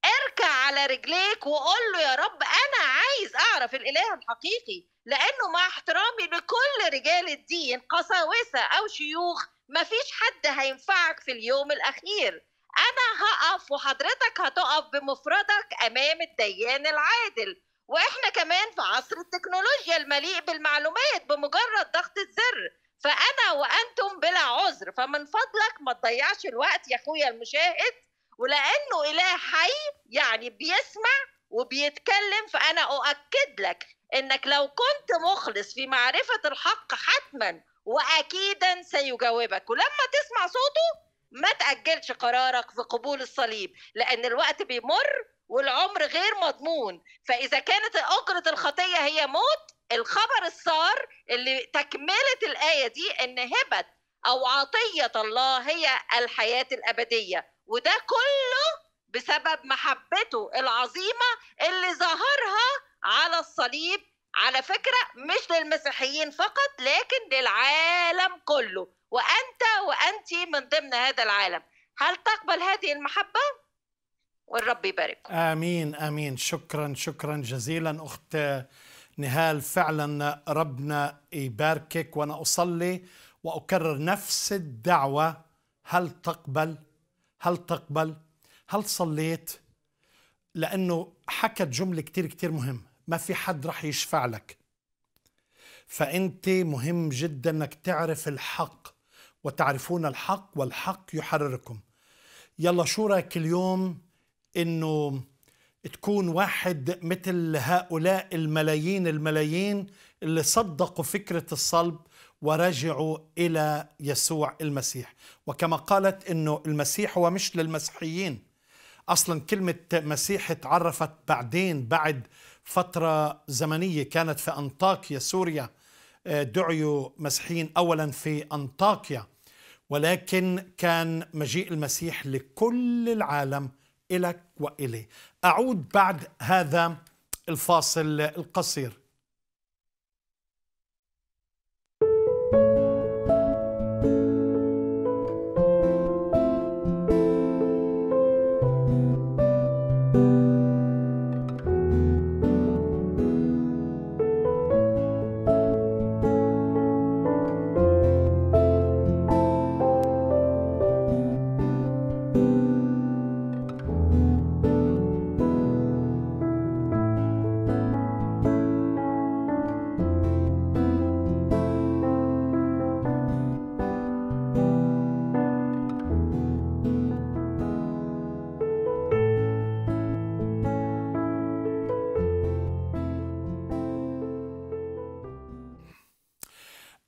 اركع على رجليك وقول له يا رب انا عايز اعرف الاله الحقيقي لانه مع احترامي لكل رجال الدين قساوسه او شيوخ مفيش حد هينفعك في اليوم الاخير انا هقف وحضرتك هتقف بمفردك امام الديان العادل واحنا كمان في عصر التكنولوجيا المليء بالمعلومات بمجرد ضغط الزر فانا وانتم بلا عذر فمن فضلك ما تضيعش الوقت يا اخويا المشاهد ولانه اله حي يعني بيسمع وبيتكلم فانا اؤكد لك انك لو كنت مخلص في معرفه الحق حتما واكيدا سيجاوبك ولما تسمع صوته ما تاجلش قرارك في قبول الصليب لان الوقت بيمر والعمر غير مضمون فاذا كانت اجره الخطيه هي موت الخبر السار اللي تكمله الايه دي ان هبه او عطيه الله هي الحياه الابديه وده كله بسبب محبته العظيمه اللي ظهرها على الصليب على فكره مش للمسيحيين فقط لكن للعالم كله وانت وانت من ضمن هذا العالم هل تقبل هذه المحبه والرب يبارك امين امين شكرا شكرا جزيلا اخت نهال فعلا ربنا يباركك وانا اصلي واكرر نفس الدعوه هل تقبل هل تقبل هل صليت لأنه حكت جملة كتير كتير مهم ما في حد رح يشفع لك فأنت مهم جدا أنك تعرف الحق وتعرفون الحق والحق يحرركم يلا شو رايك اليوم انه تكون واحد مثل هؤلاء الملايين الملايين اللي صدقوا فكرة الصلب ورجعوا إلى يسوع المسيح وكما قالت أنه المسيح هو مش للمسيحيين أصلا كلمة مسيح تعرفت بعدين بعد فترة زمنية كانت في أنطاكيا سوريا آه، دعيوا مسيحيين أولا في أنطاكيا ولكن كان مجيء المسيح لكل العالم إلك وإلي أعود بعد هذا الفاصل القصير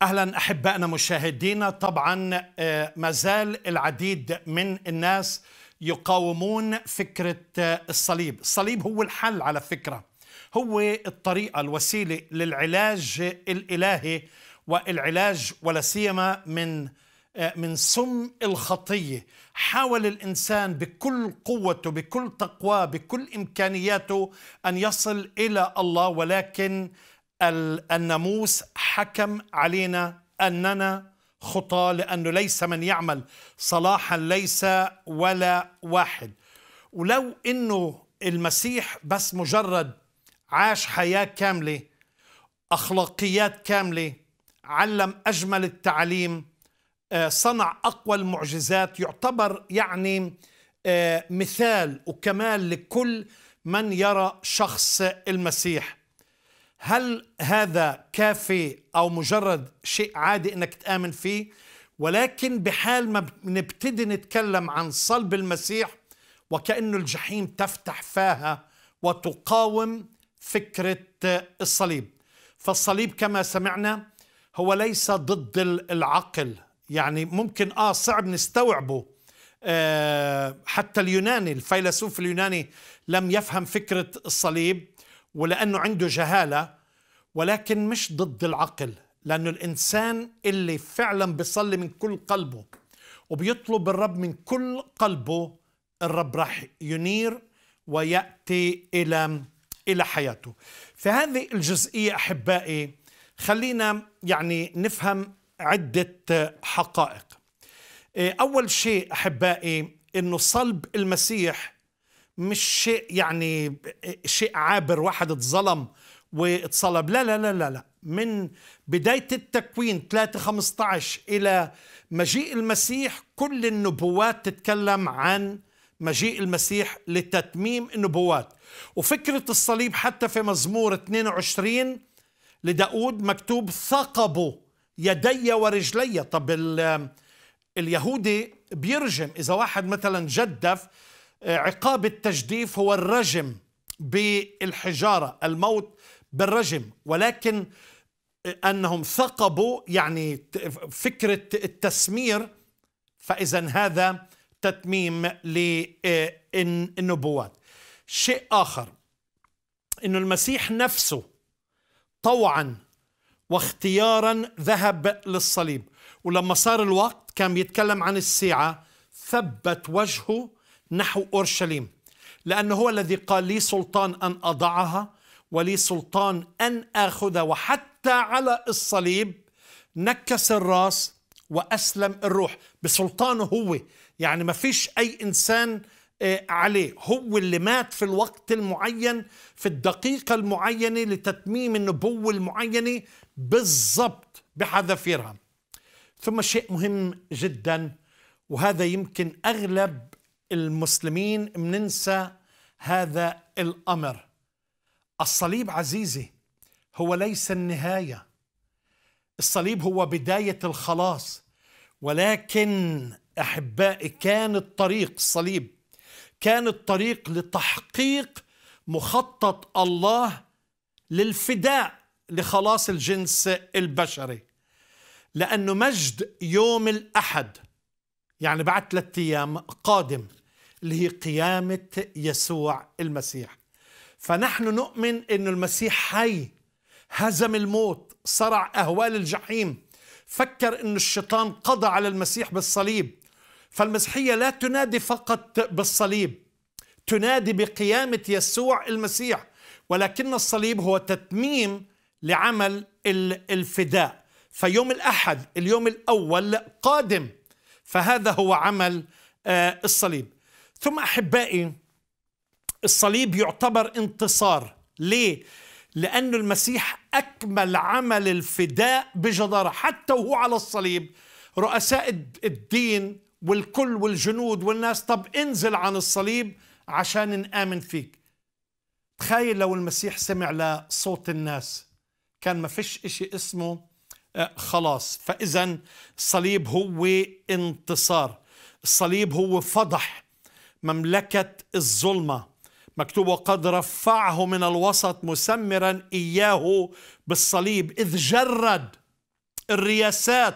اهلا احبائنا مشاهدينا طبعا آه، ما زال العديد من الناس يقاومون فكره آه، الصليب الصليب هو الحل على فكره هو الطريقه الوسيله للعلاج الالهي والعلاج ولا سيما من آه، من سم الخطيه حاول الانسان بكل قوته بكل تقواه بكل امكانياته ان يصل الى الله ولكن الناموس حكم علينا أننا خطى لأنه ليس من يعمل صلاحا ليس ولا واحد ولو أنه المسيح بس مجرد عاش حياة كاملة أخلاقيات كاملة علم أجمل التعليم آه، صنع أقوى المعجزات يعتبر يعني آه، مثال وكمال لكل من يرى شخص المسيح هل هذا كافي أو مجرد شيء عادي أنك تآمن فيه ولكن بحال ما نبتدي نتكلم عن صلب المسيح وكأنه الجحيم تفتح فاها وتقاوم فكرة الصليب فالصليب كما سمعنا هو ليس ضد العقل يعني ممكن آه صعب نستوعبه آه حتى اليوناني الفيلسوف اليوناني لم يفهم فكرة الصليب ولأنه عنده جهالة ولكن مش ضد العقل لأنه الإنسان اللي فعلا بيصلي من كل قلبه وبيطلب الرب من كل قلبه الرب راح ينير ويأتي إلى إلى حياته في هذه الجزئية أحبائي خلينا يعني نفهم عدة حقائق إيه، أول شيء أحبائي أنه صلب المسيح مش شيء يعني شيء عابر واحد اتظلم واتصلب لا لا لا لا لا من بداية التكوين 3 15 إلى مجيء المسيح كل النبوات تتكلم عن مجيء المسيح لتتميم النبوات وفكرة الصليب حتى في مزمور 22 لداود مكتوب ثقبوا يدي ورجلي طب اليهودي بيرجم إذا واحد مثلا جدف عقاب التجديف هو الرجم بالحجارة الموت بالرجم ولكن أنهم ثقبوا يعني فكرة التسمير فإذا هذا تتميم للنبوات آه، شيء آخر أن المسيح نفسه طوعا واختيارا ذهب للصليب ولما صار الوقت كان بيتكلم عن الساعة ثبت وجهه نحو أورشليم لأنه هو الذي قال لي سلطان أن أضعها ولي سلطان أن آخذ وحتى على الصليب نكس الراس وأسلم الروح بسلطانه هو يعني ما فيش أي إنسان آه، عليه هو اللي مات في الوقت المعين في الدقيقة المعينة لتتميم النبوة المعينة بالضبط بحذافيرها ثم شيء مهم جدا وهذا يمكن أغلب المسلمين بننسى هذا الامر الصليب عزيزي هو ليس النهايه الصليب هو بدايه الخلاص ولكن احبائي كان الطريق الصليب كان الطريق لتحقيق مخطط الله للفداء لخلاص الجنس البشري لأنه مجد يوم الأحد يعني بعد ثلاثة أيام قادم اللي هي قيامة يسوع المسيح فنحن نؤمن أن المسيح حي هزم الموت صرع أهوال الجحيم فكر أن الشيطان قضى على المسيح بالصليب فالمسيحية لا تنادي فقط بالصليب تنادي بقيامة يسوع المسيح ولكن الصليب هو تتميم لعمل الفداء فيوم الأحد اليوم الأول قادم فهذا هو عمل آه، الصليب ثم احبائي الصليب يعتبر انتصار ليه لأن المسيح أكمل عمل الفداء بجدارة حتى وهو على الصليب رؤساء الدين والكل والجنود والناس طب انزل عن الصليب عشان نآمن فيك تخيل لو المسيح سمع لصوت الناس كان ما فيش إشي اسمه آه، خلاص فإذا الصليب هو انتصار الصليب هو فضح مملكة الظلمة مكتوب وقد رفعه من الوسط مسمرا إياه بالصليب إذ جرد الرياسات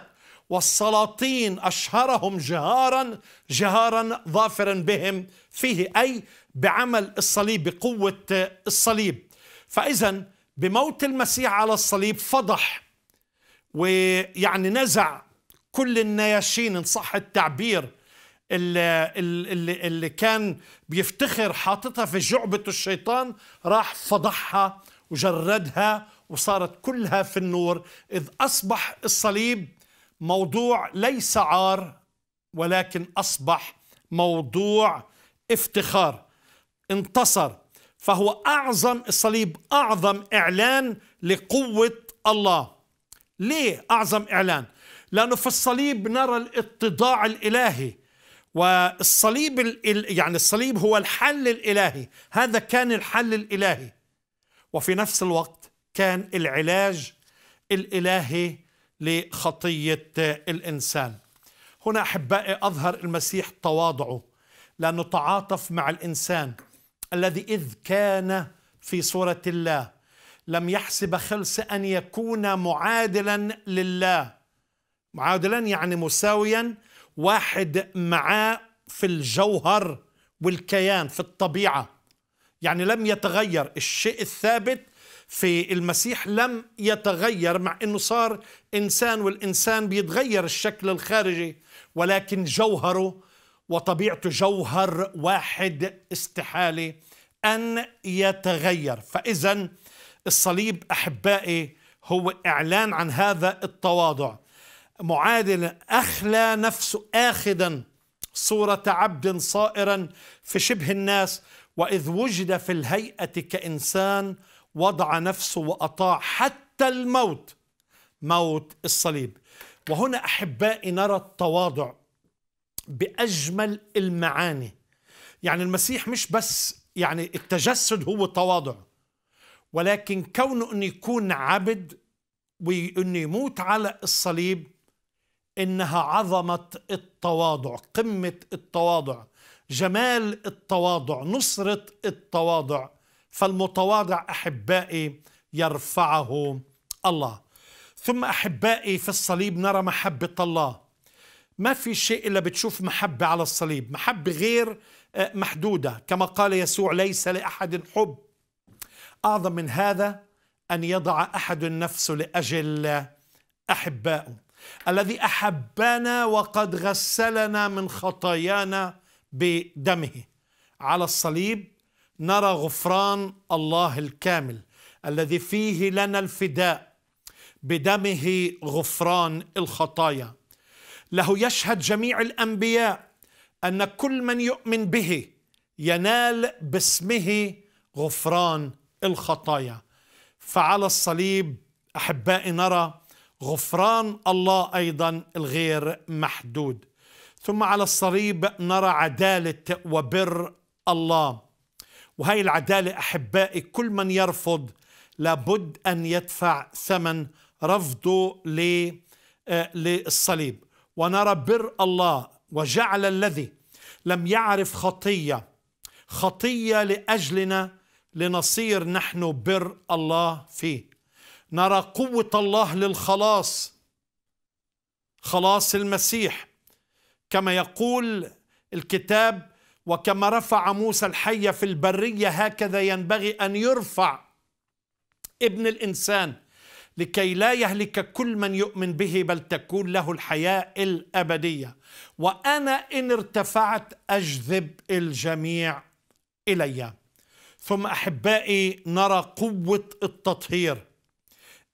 والسلاطين أشهرهم جهارا جهارا ظافرا بهم فيه أي بعمل الصليب بقوة الصليب فإذا بموت المسيح على الصليب فضح ويعني نزع كل النياشين إن صح التعبير اللي, اللي, اللي كان بيفتخر حاططها في جعبة الشيطان راح فضحها وجردها وصارت كلها في النور إذ أصبح الصليب موضوع ليس عار ولكن أصبح موضوع افتخار انتصر فهو أعظم الصليب أعظم إعلان لقوة الله ليه أعظم إعلان؟ لأنه في الصليب نرى الاتضاع الإلهي والصليب ال... يعني الصليب هو الحل الالهي هذا كان الحل الالهي وفي نفس الوقت كان العلاج الالهي لخطيه الانسان هنا احبائي اظهر المسيح تواضعه لانه تعاطف مع الانسان الذي اذ كان في صوره الله لم يحسب خلص ان يكون معادلا لله معادلا يعني مساويا واحد معاه في الجوهر والكيان في الطبيعه يعني لم يتغير الشيء الثابت في المسيح لم يتغير مع انه صار انسان والانسان بيتغير الشكل الخارجي ولكن جوهره وطبيعته جوهر واحد استحاله ان يتغير فاذا الصليب احبائي هو اعلان عن هذا التواضع معادل أخلى نفسه آخذا صورة عبد صائرا في شبه الناس وإذ وجد في الهيئة كإنسان وضع نفسه وأطاع حتى الموت موت الصليب وهنا أحبائي نرى التواضع بأجمل المعاني يعني المسيح مش بس يعني التجسد هو التواضع ولكن كونه أن يكون عبد وأنه يموت على الصليب انها عظمه التواضع قمه التواضع جمال التواضع نصره التواضع فالمتواضع احبائي يرفعه الله ثم احبائي في الصليب نرى محبه الله ما في شيء الا بتشوف محبه على الصليب محبه غير آه، محدوده كما قال يسوع ليس لاحد حب اعظم من هذا ان يضع احد نفسه لاجل احبائه الذي احبنا وقد غسلنا من خطايانا بدمه على الصليب نرى غفران الله الكامل الذي فيه لنا الفداء بدمه غفران الخطايا له يشهد جميع الانبياء ان كل من يؤمن به ينال باسمه غفران الخطايا فعلى الصليب احبائي نرى غفران الله ايضا الغير محدود ثم على الصليب نرى عداله وبر الله وهي العداله احبائي كل من يرفض لابد ان يدفع ثمن رفضه آه، للصليب ونرى بر الله وجعل الذي لم يعرف خطيه خطيه لاجلنا لنصير نحن بر الله فيه نرى قوة الله للخلاص خلاص المسيح كما يقول الكتاب وكما رفع موسى الحية في البرية هكذا ينبغي أن يرفع ابن الإنسان لكي لا يهلك كل من يؤمن به بل تكون له الحياة الأبدية وأنا إن ارتفعت أجذب الجميع إلي ثم أحبائي نرى قوة التطهير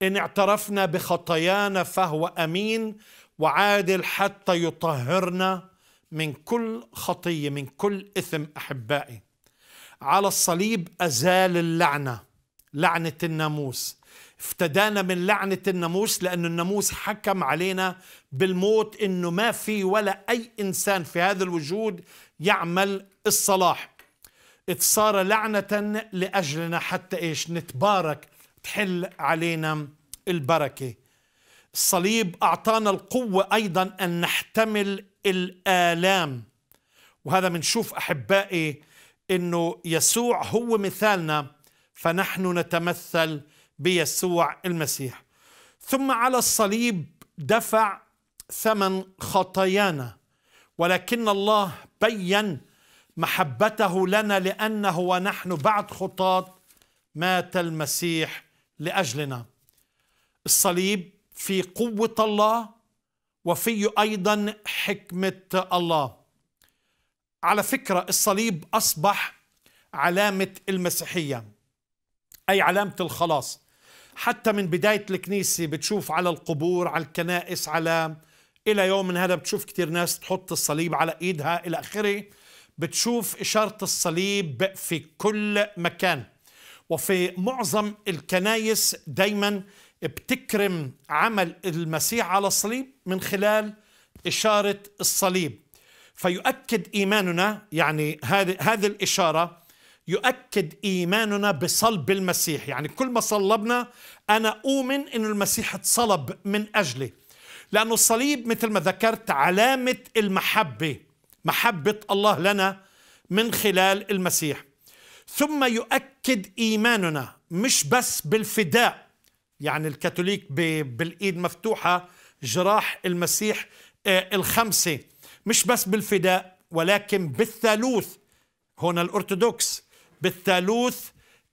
إن اعترفنا بخطايانا فهو أمين وعادل حتى يطهرنا من كل خطية من كل إثم أحبائي على الصليب أزال اللعنة لعنة الناموس افتدانا من لعنة الناموس لأن الناموس حكم علينا بالموت أنه ما في ولا أي إنسان في هذا الوجود يعمل الصلاح صار لعنة لأجلنا حتى إيش نتبارك تحل علينا البركه الصليب اعطانا القوه ايضا ان نحتمل الالام وهذا منشوف احبائي انه يسوع هو مثالنا فنحن نتمثل بيسوع المسيح ثم على الصليب دفع ثمن خطايانا ولكن الله بين محبته لنا لانه ونحن بعد خطاه مات المسيح لاجلنا الصليب في قوه الله وفيه ايضا حكمه الله على فكره الصليب اصبح علامه المسيحيه اي علامه الخلاص حتى من بدايه الكنيسه بتشوف على القبور على الكنائس على الى يوم من هذا بتشوف كثير ناس تحط الصليب على ايدها الى اخره بتشوف اشاره الصليب في كل مكان وفي معظم الكنايس دايما بتكرم عمل المسيح على الصليب من خلال إشارة الصليب فيؤكد إيماننا يعني هذه هذه الإشارة يؤكد إيماننا بصلب المسيح يعني كل ما صلبنا أنا أؤمن أن المسيح اتصلب من أجلي لأن الصليب مثل ما ذكرت علامة المحبة محبة الله لنا من خلال المسيح ثم يؤكد إيماننا مش بس بالفداء يعني الكاثوليك بالإيد مفتوحة جراح المسيح آه، الخمسة مش بس بالفداء ولكن بالثالوث هنا الأرثوذكس بالثالوث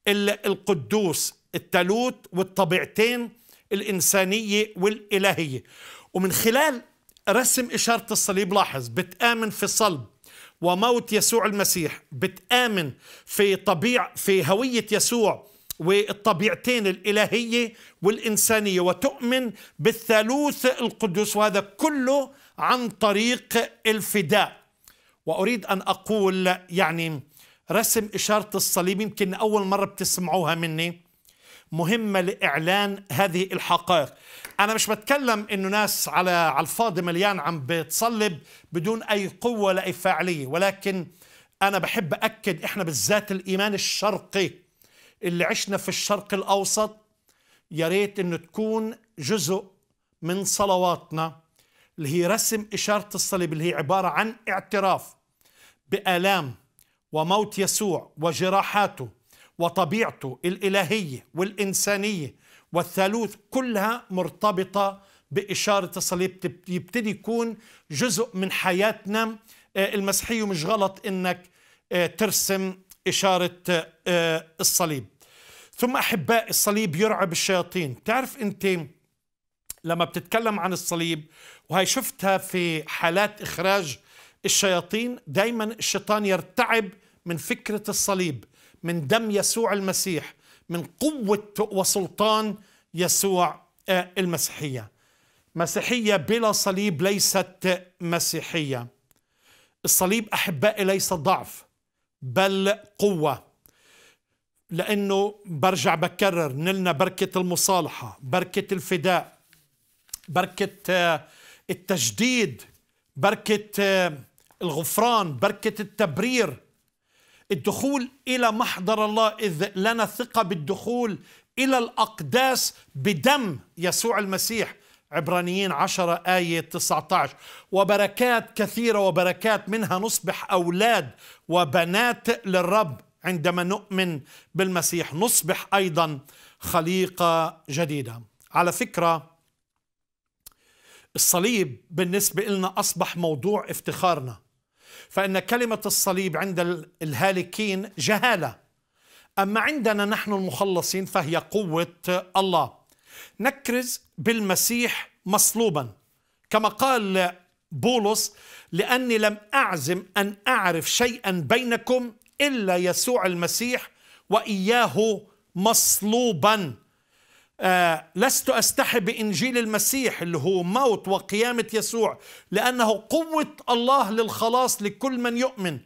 القدوس الثالوث والطبيعتين الإنسانية والإلهية ومن خلال رسم إشارة الصليب لاحظ بتآمن في صلب وموت يسوع المسيح بتآمن في طبيع في هوية يسوع والطبيعتين الإلهية والإنسانية وتؤمن بالثالوث القدس وهذا كله عن طريق الفداء وأريد أن أقول يعني رسم إشارة الصليب يمكن أول مرة بتسمعوها مني مهمة لإعلان هذه الحقائق انا مش بتكلم انه ناس على على الفاضي مليان عم بتصلب بدون اي قوه ولا اي فاعليه ولكن انا بحب اكد احنا بالذات الايمان الشرقي اللي عشنا في الشرق الاوسط يا ريت انه تكون جزء من صلواتنا اللي هي رسم اشاره الصليب اللي هي عباره عن اعتراف بالام وموت يسوع وجراحاته وطبيعته الالهيه والانسانيه والثالوث كلها مرتبطة بإشارة الصليب يبتدي يكون جزء من حياتنا آه، المسيحية ومش غلط إنك آه، ترسم إشارة آه، الصليب ثم أحباء الصليب يرعب الشياطين تعرف أنت لما بتتكلم عن الصليب وهي شفتها في حالات إخراج الشياطين دايما الشيطان يرتعب من فكرة الصليب من دم يسوع المسيح من قوة وسلطان يسوع آه، المسيحية مسيحية بلا صليب ليست مسيحية الصليب أحبائي ليس ضعف بل قوة لأنه برجع بكرر نلنا بركة المصالحة بركة الفداء بركة آه، التجديد بركة آه، الغفران بركة التبرير الدخول إلى محضر الله إذ لنا الثقة بالدخول إلى الأقداس بدم يسوع المسيح عبرانيين 10 آية 19 وبركات كثيرة وبركات منها نصبح أولاد وبنات للرب عندما نؤمن بالمسيح نصبح أيضا خليقة جديدة على فكرة الصليب بالنسبة لنا أصبح موضوع افتخارنا فإن كلمة الصليب عند الهالكين جهالة أما عندنا نحن المخلصين فهي قوة الله نكرز بالمسيح مصلوبا كما قال بولس لأني لم أعزم أن أعرف شيئا بينكم إلا يسوع المسيح وإياه مصلوبا آه لست أستحي بإنجيل المسيح اللي هو موت وقيامة يسوع لأنه قوة الله للخلاص لكل من يؤمن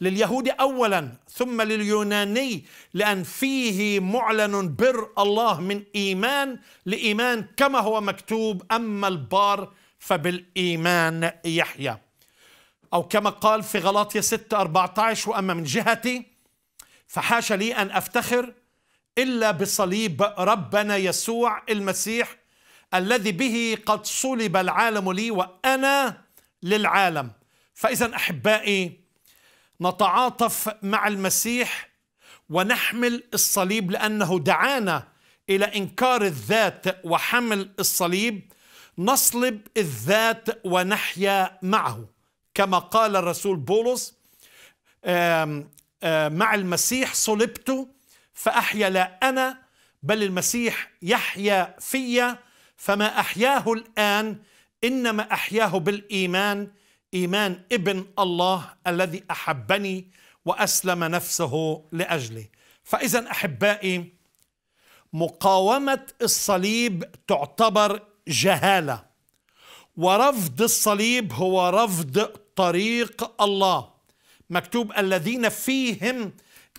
لليهودي أولا ثم لليوناني لأن فيه معلن بر الله من إيمان لإيمان كما هو مكتوب أما البار فبالإيمان يحيى أو كما قال في غلاطية 6 14 وأما من جهتي فحاش لي أن أفتخر إلا بصليب ربنا يسوع المسيح الذي به قد صلب العالم لي وأنا للعالم فإذا أحبائي نتعاطف مع المسيح ونحمل الصليب لأنه دعانا إلى إنكار الذات وحمل الصليب نصلب الذات ونحيا معه كما قال الرسول بولس مع المسيح صلبت فأحيا لا أنا بل المسيح يحيا في فما أحياه الآن إنما أحياه بالإيمان إيمان ابن الله الذي أحبني وأسلم نفسه لأجلي فإذا أحبائي مقاومة الصليب تعتبر جهالة ورفض الصليب هو رفض طريق الله مكتوب الذين فيهم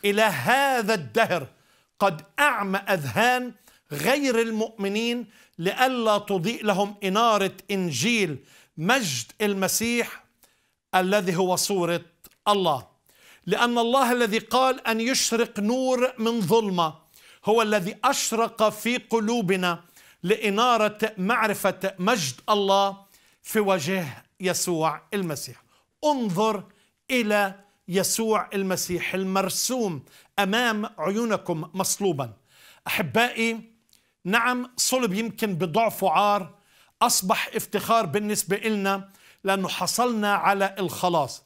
إلى هذا الدهر قد أعمى أذهان غير المؤمنين لئلا تضيء لهم إنارة إنجيل مجد المسيح الذي هو صورة الله لأن الله الذي قال أن يشرق نور من ظلمة هو الذي أشرق في قلوبنا لإنارة معرفة مجد الله في وجه يسوع المسيح انظر إلى يسوع المسيح المرسوم امام عيونكم مصلوبا احبائي نعم صلب يمكن بضعف عار اصبح افتخار بالنسبه لنا لانه حصلنا على الخلاص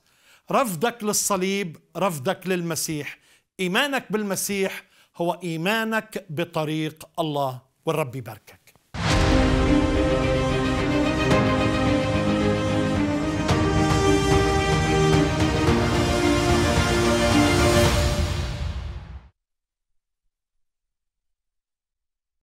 رفضك للصليب رفضك للمسيح ايمانك بالمسيح هو ايمانك بطريق الله والرب يباركك